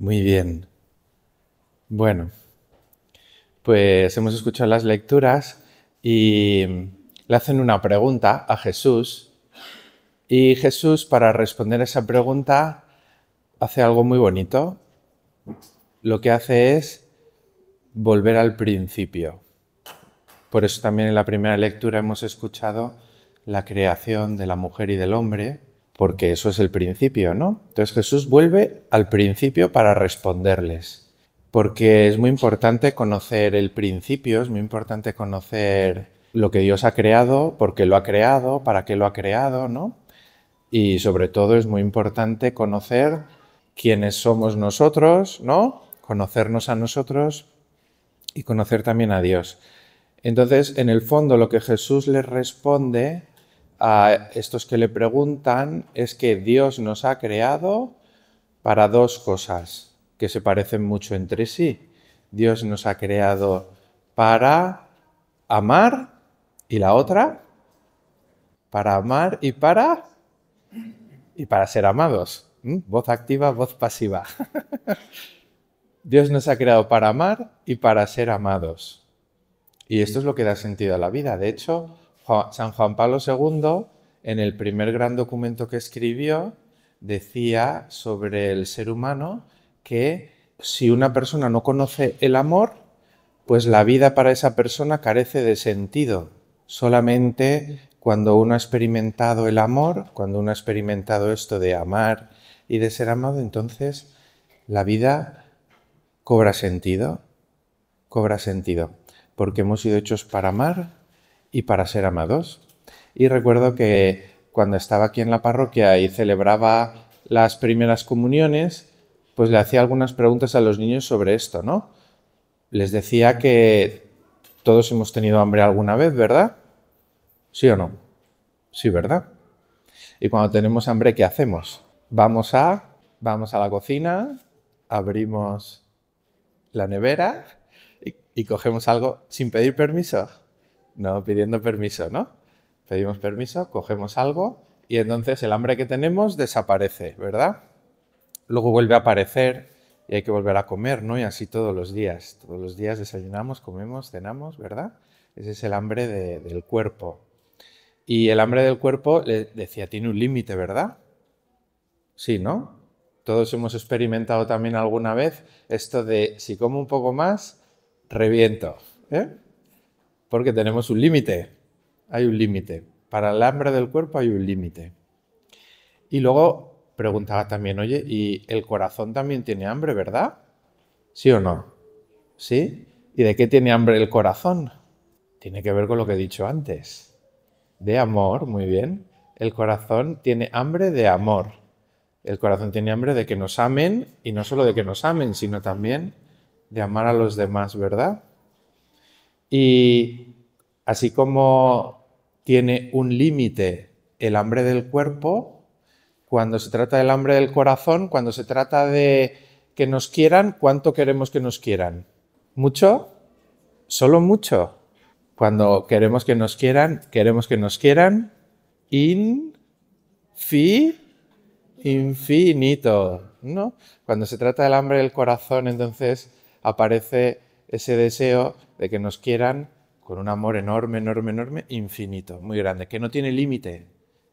Muy bien. Bueno, pues hemos escuchado las lecturas y le hacen una pregunta a Jesús y Jesús para responder esa pregunta hace algo muy bonito. Lo que hace es volver al principio. Por eso también en la primera lectura hemos escuchado la creación de la mujer y del hombre porque eso es el principio, ¿no? Entonces Jesús vuelve al principio para responderles, porque es muy importante conocer el principio, es muy importante conocer lo que Dios ha creado, por qué lo ha creado, para qué lo ha creado, ¿no? Y sobre todo es muy importante conocer quiénes somos nosotros, ¿no? Conocernos a nosotros y conocer también a Dios. Entonces, en el fondo, lo que Jesús les responde a estos que le preguntan es que Dios nos ha creado para dos cosas que se parecen mucho entre sí. Dios nos ha creado para amar y la otra para amar y para y para ser amados. ¿Mm? Voz activa, voz pasiva. Dios nos ha creado para amar y para ser amados. Y esto es lo que da sentido a la vida. De hecho, San Juan Pablo II, en el primer gran documento que escribió, decía sobre el ser humano que si una persona no conoce el amor, pues la vida para esa persona carece de sentido. Solamente cuando uno ha experimentado el amor, cuando uno ha experimentado esto de amar y de ser amado, entonces la vida cobra sentido, cobra sentido, porque hemos sido hechos para amar y para ser amados. Y recuerdo que cuando estaba aquí en la parroquia y celebraba las primeras comuniones, pues le hacía algunas preguntas a los niños sobre esto, ¿no? Les decía que todos hemos tenido hambre alguna vez, ¿verdad? ¿Sí o no? Sí, ¿verdad? Y cuando tenemos hambre, ¿qué hacemos? Vamos a, vamos a la cocina, abrimos la nevera y, y cogemos algo sin pedir permiso. No pidiendo permiso, ¿no? Pedimos permiso, cogemos algo y entonces el hambre que tenemos desaparece, ¿verdad? Luego vuelve a aparecer y hay que volver a comer, ¿no? Y así todos los días. Todos los días desayunamos, comemos, cenamos, ¿verdad? Ese es el hambre del cuerpo. Y el hambre del cuerpo, le decía, tiene un límite, ¿verdad? Sí, ¿no? Todos hemos experimentado también alguna vez esto de si como un poco más, reviento. ¿eh? porque tenemos un límite. Hay un límite. Para el hambre del cuerpo hay un límite. Y luego preguntaba también, oye, ¿y el corazón también tiene hambre, verdad? ¿Sí o no? ¿Sí? ¿Y de qué tiene hambre el corazón? Tiene que ver con lo que he dicho antes. De amor, muy bien. El corazón tiene hambre de amor. El corazón tiene hambre de que nos amen y no solo de que nos amen, sino también de amar a los demás, ¿verdad? Y así como tiene un límite el hambre del cuerpo, cuando se trata del hambre del corazón, cuando se trata de que nos quieran, ¿cuánto queremos que nos quieran? ¿Mucho? Solo mucho. Cuando queremos que nos quieran, queremos que nos quieran in fi infinito, ¿no? Cuando se trata del hambre del corazón, entonces aparece ese deseo de que nos quieran con un amor enorme, enorme, enorme, infinito, muy grande, que no tiene límite.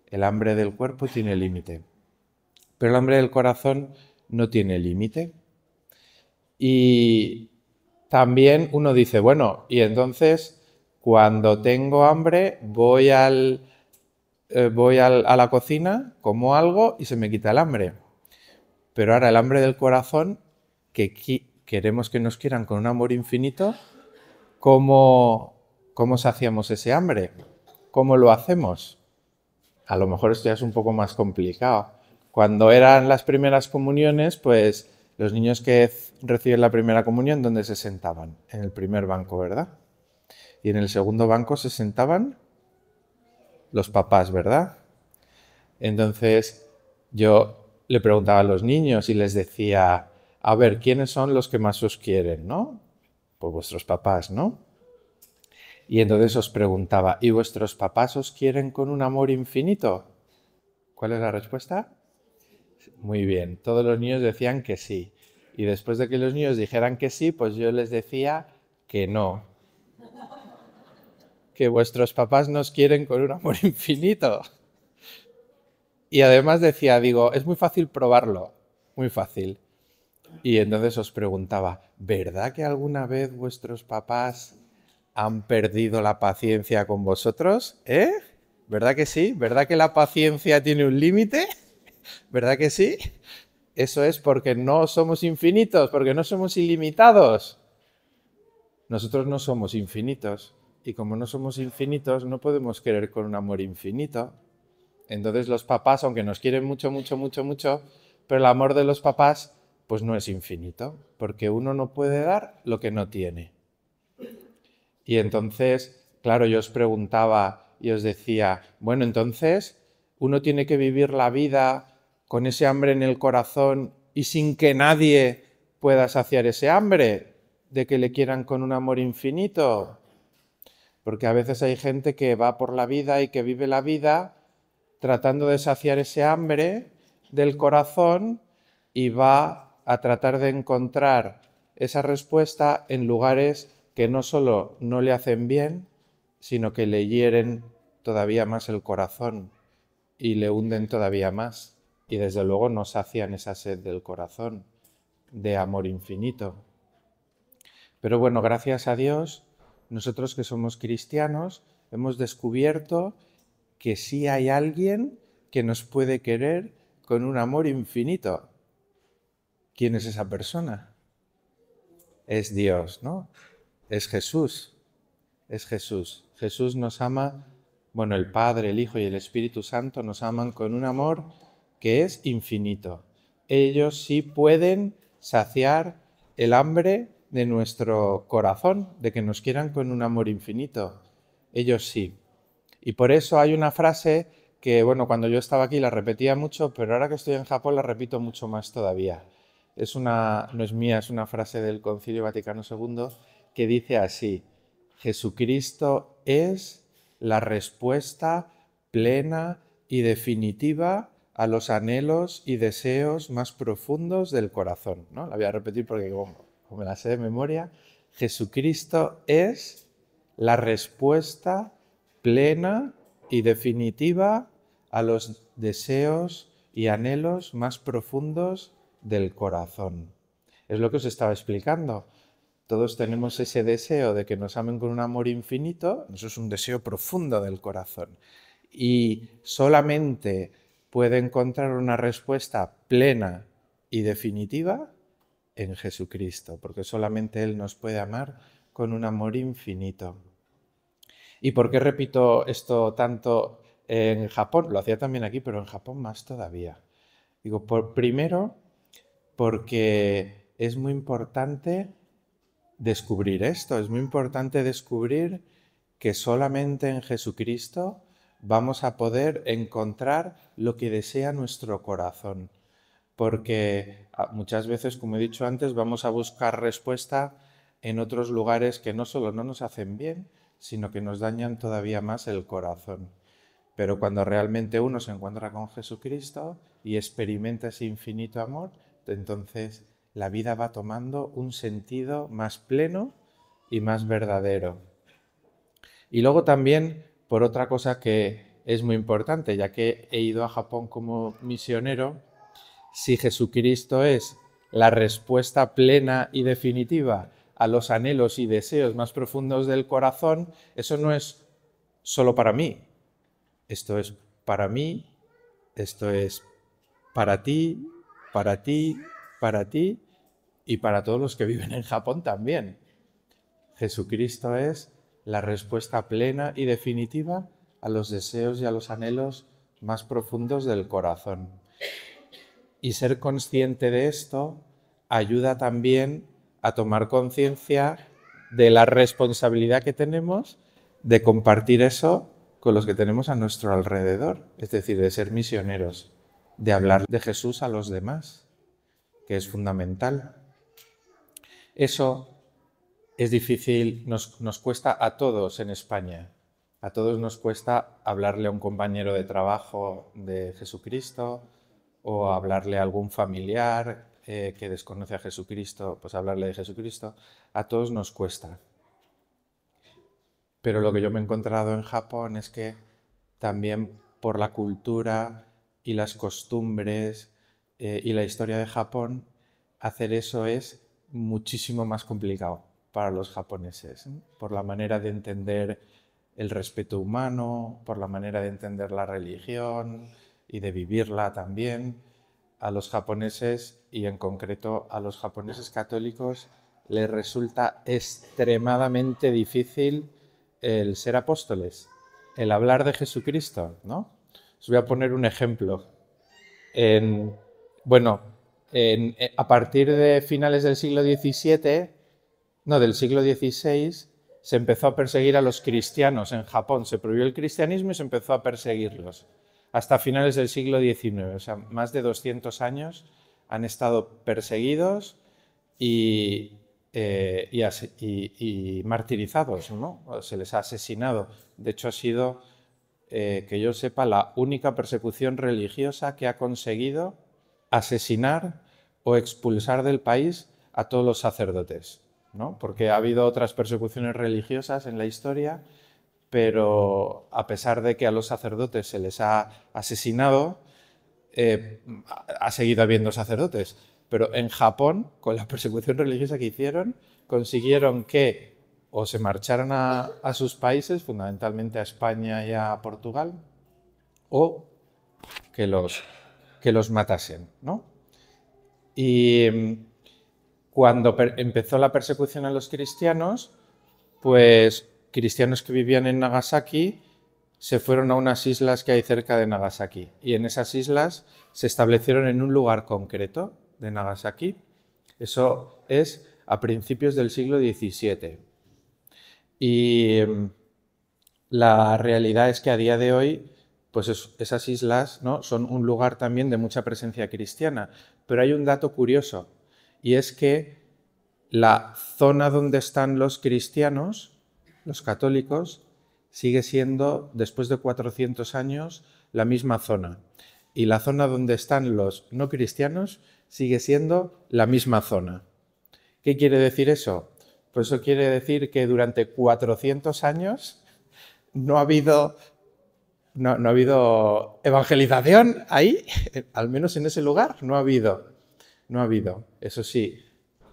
El hambre del cuerpo tiene límite, pero el hambre del corazón no tiene límite. Y también uno dice, bueno, y entonces cuando tengo hambre voy, al, eh, voy al, a la cocina, como algo y se me quita el hambre. Pero ahora el hambre del corazón que, queremos que nos quieran con un amor infinito, ¿cómo, cómo saciamos ese hambre? ¿Cómo lo hacemos? A lo mejor esto ya es un poco más complicado. Cuando eran las primeras comuniones, pues los niños que reciben la primera comunión, ¿dónde se sentaban? En el primer banco, ¿verdad? Y en el segundo banco se sentaban los papás, ¿verdad? Entonces yo le preguntaba a los niños y les decía, a ver, ¿quiénes son los que más os quieren, no? Pues vuestros papás, ¿no? Y entonces os preguntaba, ¿y vuestros papás os quieren con un amor infinito? ¿Cuál es la respuesta? Muy bien, todos los niños decían que sí. Y después de que los niños dijeran que sí, pues yo les decía que no. Que vuestros papás nos quieren con un amor infinito. Y además decía, digo, es muy fácil probarlo, muy fácil. Y entonces os preguntaba, ¿verdad que alguna vez vuestros papás han perdido la paciencia con vosotros? ¿Eh? ¿Verdad que sí? ¿Verdad que la paciencia tiene un límite? ¿Verdad que sí? Eso es porque no somos infinitos, porque no somos ilimitados. Nosotros no somos infinitos y como no somos infinitos no podemos querer con un amor infinito. Entonces los papás, aunque nos quieren mucho, mucho, mucho, mucho, pero el amor de los papás pues no es infinito, porque uno no puede dar lo que no tiene. Y entonces, claro, yo os preguntaba y os decía, bueno, entonces uno tiene que vivir la vida con ese hambre en el corazón y sin que nadie pueda saciar ese hambre, de que le quieran con un amor infinito. Porque a veces hay gente que va por la vida y que vive la vida tratando de saciar ese hambre del corazón y va a tratar de encontrar esa respuesta en lugares que no solo no le hacen bien, sino que le hieren todavía más el corazón y le hunden todavía más. Y desde luego nos sacian esa sed del corazón, de amor infinito. Pero bueno, gracias a Dios, nosotros que somos cristianos, hemos descubierto que sí hay alguien que nos puede querer con un amor infinito ¿Quién es esa persona? Es Dios, ¿no? Es Jesús. Es Jesús. Jesús nos ama, bueno, el Padre, el Hijo y el Espíritu Santo nos aman con un amor que es infinito. Ellos sí pueden saciar el hambre de nuestro corazón, de que nos quieran con un amor infinito. Ellos sí. Y por eso hay una frase que, bueno, cuando yo estaba aquí la repetía mucho, pero ahora que estoy en Japón la repito mucho más todavía es una, no es mía, es una frase del Concilio Vaticano II que dice así, Jesucristo es la respuesta plena y definitiva a los anhelos y deseos más profundos del corazón. ¿no? La voy a repetir porque como, me la sé de memoria, Jesucristo es la respuesta plena y definitiva a los deseos y anhelos más profundos del corazón. Es lo que os estaba explicando. Todos tenemos ese deseo de que nos amen con un amor infinito, eso es un deseo profundo del corazón. Y solamente puede encontrar una respuesta plena y definitiva en Jesucristo, porque solamente Él nos puede amar con un amor infinito. ¿Y por qué repito esto tanto en Japón? Lo hacía también aquí, pero en Japón más todavía. Digo, por primero, porque es muy importante descubrir esto, es muy importante descubrir que solamente en Jesucristo vamos a poder encontrar lo que desea nuestro corazón, porque ah, muchas veces, como he dicho antes, vamos a buscar respuesta en otros lugares que no solo no nos hacen bien, sino que nos dañan todavía más el corazón. Pero cuando realmente uno se encuentra con Jesucristo y experimenta ese infinito amor, entonces la vida va tomando un sentido más pleno y más verdadero. Y luego también por otra cosa que es muy importante, ya que he ido a Japón como misionero, si Jesucristo es la respuesta plena y definitiva a los anhelos y deseos más profundos del corazón, eso no es solo para mí, esto es para mí, esto es para ti para ti, para ti y para todos los que viven en Japón también. Jesucristo es la respuesta plena y definitiva a los deseos y a los anhelos más profundos del corazón. Y ser consciente de esto ayuda también a tomar conciencia de la responsabilidad que tenemos de compartir eso con los que tenemos a nuestro alrededor, es decir, de ser misioneros de hablar de Jesús a los demás, que es fundamental. Eso es difícil, nos, cuesta a todos en España. A todos nos cuesta hablarle a un compañero de trabajo de Jesucristo o hablarle a algún familiar eh, que desconoce a Jesucristo, pues hablarle de Jesucristo. A todos nos cuesta. Pero lo que yo me he encontrado en Japón es que también por la cultura y las costumbres eh, y la historia de Japón, hacer eso es muchísimo más complicado para los japoneses, ¿eh? por la manera de entender el respeto humano, por la manera de entender la religión y de vivirla también. A los japoneses, y en concreto a los japoneses católicos, les resulta extremadamente difícil el ser apóstoles, el hablar de Jesucristo, ¿no? Os voy a poner un ejemplo. En, bueno, eh, a partir de finales del siglo XVII, no, del siglo XVI, se empezó a perseguir a los cristianos en Japón. Se prohibió el cristianismo y se empezó a perseguirlos. Hasta finales del siglo XIX, o sea, más de 200 años han estado perseguidos y eh, martirizados, ¿no? Se les ha asesinado. De hecho, ha sido eh, que yo sepa, la única persecución religiosa que ha conseguido asesinar o expulsar del país a todos los sacerdotes, ¿no? Porque ha habido otras persecuciones religiosas en la historia, pero a pesar de que a los sacerdotes se les ha asesinado, eh, ha seguido habiendo sacerdotes. Pero en Japón, con la persecución religiosa que hicieron, consiguieron que o se marcharon a, sus países, fundamentalmente a España y a Portugal, o que los, que los matasen. Y mm, cuando empezó la persecución a los cristianos, pues cristianos que vivían en Nagasaki se fueron a unas islas que hay cerca de Nagasaki. Y en esas islas se establecieron en un lugar concreto de Nagasaki. Eso es a principios del siglo XVII. Y em, la realidad es que a día de hoy, pues esas islas ¿no? son un lugar también de mucha presencia cristiana. Pero hay un dato curioso, y es que la zona donde están los cristianos, los católicos, sigue siendo, después de 400 años, la misma zona. Y la zona donde están los no cristianos sigue siendo la misma zona. ¿Qué quiere decir eso? Pues eso quiere decir que durante 400 años no ha habido, no, ha habido evangelización ahí, al menos en ese lugar, no ha habido. No ha habido. Eso sí,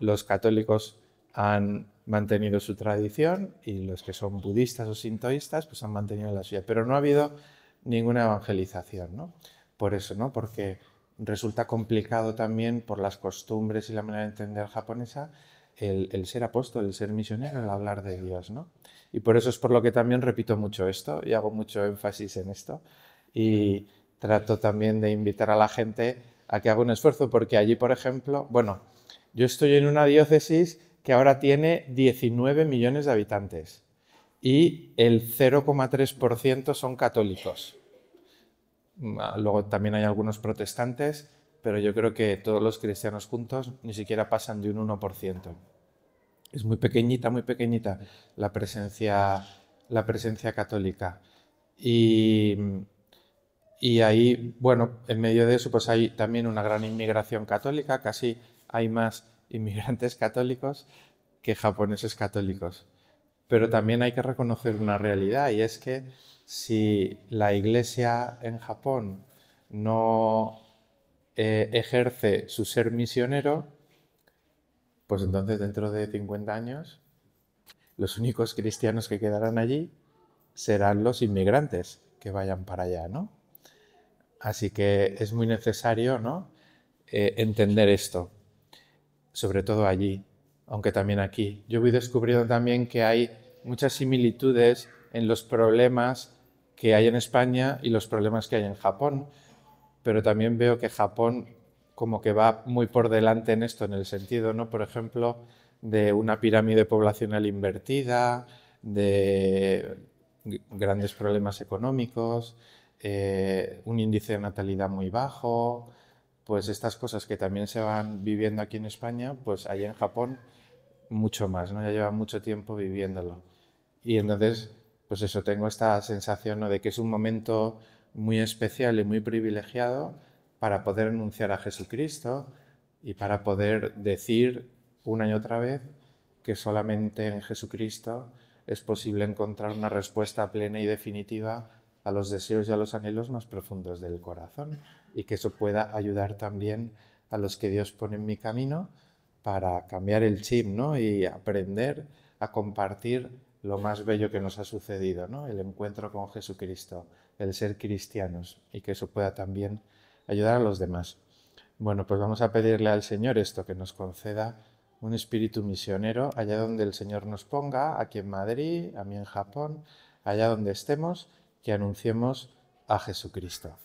los católicos han mantenido su tradición y los que son budistas o sintoístas pues han mantenido la suya, pero no ha habido ninguna evangelización, Por eso, ¿no? Porque resulta complicado también por las costumbres y la manera de entender japonesa el, ser apóstol, el ser misionero, el hablar de Dios, ¿no? Y por eso es por lo que también repito mucho esto y hago mucho énfasis en esto. Y trato también de invitar a la gente a que haga un esfuerzo, porque allí, por ejemplo, bueno, yo estoy en una diócesis que ahora tiene 19 millones de habitantes y el 0,3% son católicos. Mm, ah, luego también hay algunos protestantes, pero yo creo que todos los cristianos juntos ni siquiera pasan de un 1%. Es muy pequeñita, muy pequeñita la presencia, la presencia católica. Y, y ahí, bueno, en medio de eso pues hay también una gran inmigración católica, casi hay más inmigrantes católicos que japoneses católicos. Pero también hay que reconocer una realidad y es que si la iglesia en Japón no eh, ejerce su ser misionero, pues entonces dentro de 50 años los únicos cristianos que quedarán allí serán los inmigrantes que vayan para allá, ¿no? Así que es muy necesario, ¿no? Eh, entender esto, sobre todo allí, aunque también aquí. Yo voy descubriendo también que hay muchas similitudes en los problemas que hay en España y los problemas que hay en Japón pero también veo que Japón como que va muy por delante en esto, en el sentido, ¿no? Por ejemplo, de una pirámide poblacional invertida, de grandes problemas económicos, eh, un índice de natalidad muy bajo, pues estas cosas que también se van viviendo aquí en España, pues allá en Japón mucho más, ¿no? Ya lleva mucho tiempo viviéndolo. Y entonces, pues eso, tengo esta sensación ¿no? de que es un momento muy especial y muy privilegiado para poder anunciar a Jesucristo y para poder decir una y otra vez que solamente en Jesucristo es posible encontrar una respuesta plena y definitiva a los deseos y a los anhelos más profundos del corazón y que eso pueda ayudar también a los que Dios pone en mi camino para cambiar el chip y aprender a compartir lo más bello que nos ha sucedido, ¿no? el encuentro con Jesucristo el ser cristianos y que eso pueda también ayudar a los demás. Bueno, pues vamos a pedirle al Señor esto, que nos conceda un espíritu misionero allá donde el Señor nos ponga, aquí en Madrid, a mí en Japón, allá donde estemos, que anunciemos a Jesucristo.